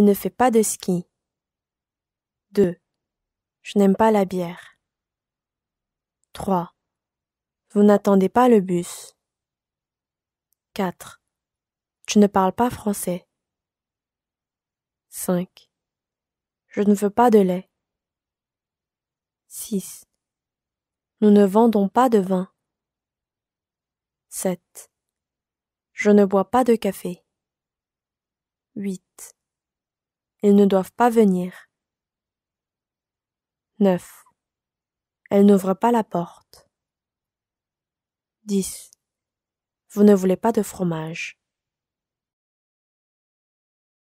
ne fait pas de ski. 2. Je n'aime pas la bière. 3. Vous n'attendez pas le bus. 4. Tu ne parles pas français. 5. Je ne veux pas de lait. 6. Nous ne vendons pas de vin. 7. Je ne bois pas de café. 8. Ils ne doivent pas venir. 9. Elle n'ouvre pas la porte. 10. Vous ne voulez pas de fromage.